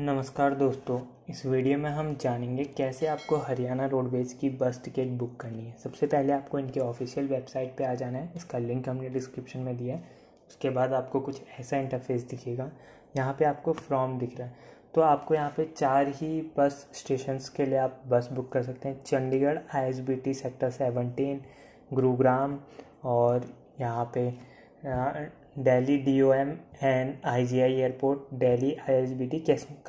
नमस्कार दोस्तों इस वीडियो में हम जानेंगे कैसे आपको हरियाणा रोडवेज की बस टिकट बुक करनी है सबसे पहले आपको इनके ऑफिशियल वेबसाइट पे आ जाना है इसका लिंक हमने डिस्क्रिप्शन में दिया है उसके बाद आपको कुछ ऐसा इंटरफेस दिखेगा यहाँ पे आपको फॉर्म दिख रहा है तो आपको यहाँ पे चार ही बस स्टेशन के लिए आप बस बुक कर सकते हैं Chandigarh I sector seventeen Gurugram और यहाँ पर Delhi D O M and I G I airport Delhi I S B T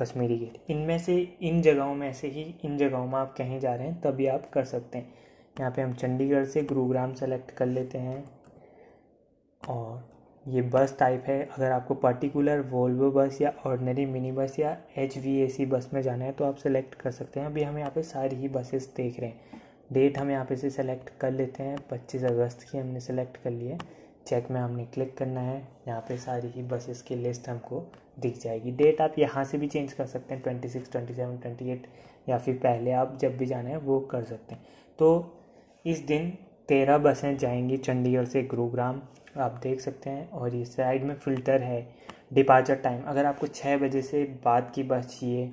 Kashmiri gate इनमें से इन जगहों में से ही इन जगहों में आप कहीं जा रहे हैं तभी आप कर सकते हैं यहाँ पे हम चंडीगढ़ से गुरुग्राम सेलेक्ट कर लेते हैं और ये बस टाइप है अगर आपको पर्टिकुलर वोल्वो बस या ऑर्डनरी मिनी बस या एच वी ए सी बस में जाना है तो आप सेलेक्ट कर सकते हैं अभी हम यहाँ पे सारी ही बसेस देख रहे हैं डेट हम यहाँ पे से सेलेक्ट कर लेते हैं पच्चीस अगस्त की हमने सेलेक्ट कर ली है चेक में हमने क्लिक करना है यहाँ पे सारी ही बसेस की लिस्ट हमको दिख जाएगी डेट आप यहाँ से भी चेंज कर सकते हैं twenty six twenty seven twenty eight या फिर पहले आप जब भी जाना है वो कर सकते हैं तो इस दिन तेरह बसें जाएंगी चंडीगढ़ से गुरुग्राम आप देख सकते हैं और ये साइड में फ़िल्टर है डिपार्चर टाइम अगर आपको छः बजे से बाद की बस चाहिए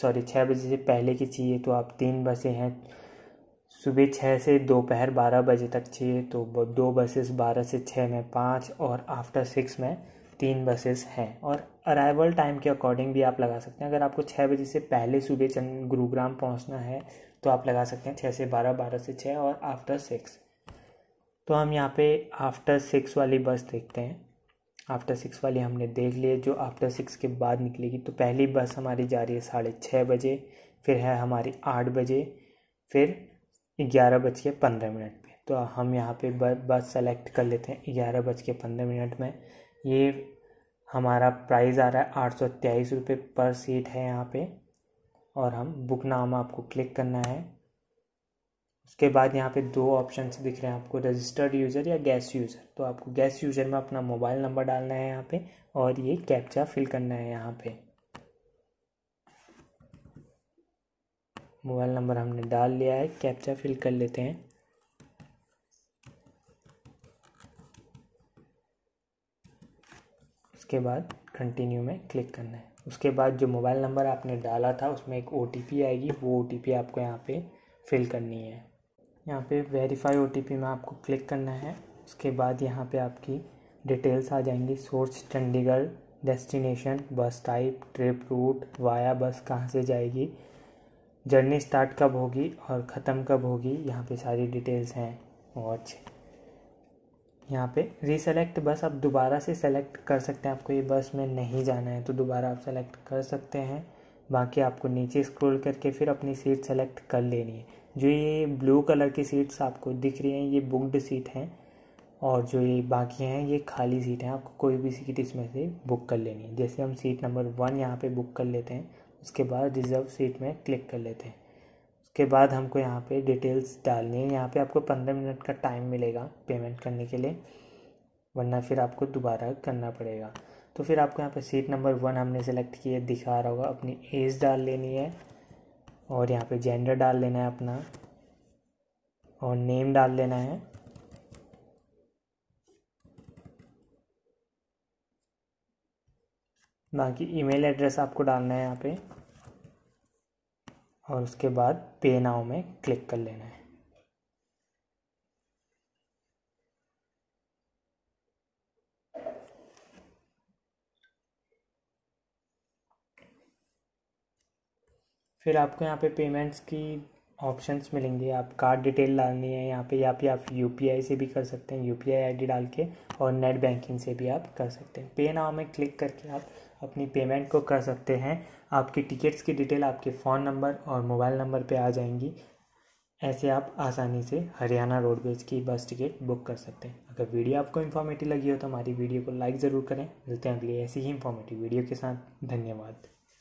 सॉरी छः बजे से पहले की चाहिए तो आप तीन बसें हैं सुबह छः से दोपहर बारह बजे तक चाहिए तो दो बसेस बारह से छः में पाँच और आफ्टर सिक्स में तीन बसेस हैं और अराइवल टाइम के अकॉर्डिंग भी आप लगा सकते हैं अगर आपको छः बजे से पहले सुबह चंद गुरुग्राम पहुंचना है तो आप लगा सकते हैं छः से बारह बारह से छः और आफ्टर सिक्स तो हम यहाँ पे आफ्टर सिक्स वाली बस देखते हैं आफ्टर सिक्स वाली हमने देख ली जो आफ्टर सिक्स के बाद निकलेगी तो पहली बस हमारी जा रही है साढ़े छः बजे फिर है हमारी आठ बजे फिर ग्यारह बज के पंद्रह मिनट पे तो हम यहाँ पे बस सेलेक्ट कर लेते हैं ग्यारह बज के पंद्रह मिनट में ये हमारा प्राइस आ रहा है आठ सौ तेईस रुपये पर सीट है यहाँ पे और हम बुक नाम आपको क्लिक करना है उसके बाद यहाँ पे दो ऑप्शन दिख रहे हैं आपको रजिस्टर्ड यूज़र या गैस यूज़र तो आपको गैस यूज़र में अपना मोबाइल नंबर डालना है यहाँ पे और ये कैप्चा फिल करना है यहाँ पे मोबाइल नंबर हमने डाल लिया है कैप्चा फिल कर लेते हैं उसके बाद कंटिन्यू में क्लिक करना है उसके बाद जो मोबाइल नंबर आपने डाला था उसमें एक ओ आएगी वो ओ आपको यहाँ पे फिल करनी है यहाँ पे वेरीफाई ओ में आपको क्लिक करना है उसके बाद यहाँ पे आपकी डिटेल्स आ जाएंगी source Chandigarh destination bus type trip route via bus कहाँ से जाएगी जर्नी स्टार्ट कब होगी और ख़त्म कब होगी यहाँ पे सारी डिटेल्स हैं वॉच यहाँ पे रीसेलेक्ट बस आप दोबारा से सेलेक्ट कर सकते हैं आपको ये बस में नहीं जाना है तो दोबारा आप सेलेक्ट कर सकते हैं बाकी आपको नीचे स्क्रॉल करके फिर अपनी सीट सेलेक्ट कर लेनी है जो ये ब्लू कलर की सीट्स आपको दिख रही हैं ये बुकड सीट हैं और जो ये बाकी हैं ये खाली सीट हैं आपको कोई भी सीट इसमें से बुक कर लेनी है जैसे हम सीट नंबर वन यहाँ पे बुक कर लेते हैं उसके बाद रिज़र्व सीट में क्लिक कर लेते हैं उसके बाद हमको यहाँ पे डिटेल्स डालनी है यहाँ पे आपको पंद्रह मिनट का टाइम मिलेगा पेमेंट करने के लिए वरना फिर आपको दोबारा करना पड़ेगा तो फिर आपको यहाँ पे सीट नंबर वन हमने सेलेक्ट किया दिखा रहा होगा अपनी एज डाल लेनी है और यहाँ पे जेंडर डाल लेना है अपना और नेम डाल लेना है बाकी ईमेल एड्रेस आपको डालना है यहाँ पे और उसके बाद पे नाव में क्लिक कर लेना है फिर आपको यहाँ पे पेमेंट्स की ऑप्शंस मिलेंगे आप कार्ड डिटेल डालनी है यहाँ पे या फिर आप यू से भी कर सकते हैं यू पी आई डाल के और नेट बैंकिंग से भी आप कर सकते हैं पे नाव में क्लिक करके आप अपनी पेमेंट को कर सकते हैं आपकी टिकट्स की डिटेल आपके फ़ोन नंबर और मोबाइल नंबर पे आ जाएंगी ऐसे आप आसानी से हरियाणा रोडवेज की बस टिकट बुक कर सकते हैं अगर वीडियो आपको इन्फॉर्मेटिव लगी हो तो हमारी वीडियो को लाइक ज़रूर करें मिलते हैं अगली ऐसी ही इन्फॉर्मेटिव वीडियो के साथ धन्यवाद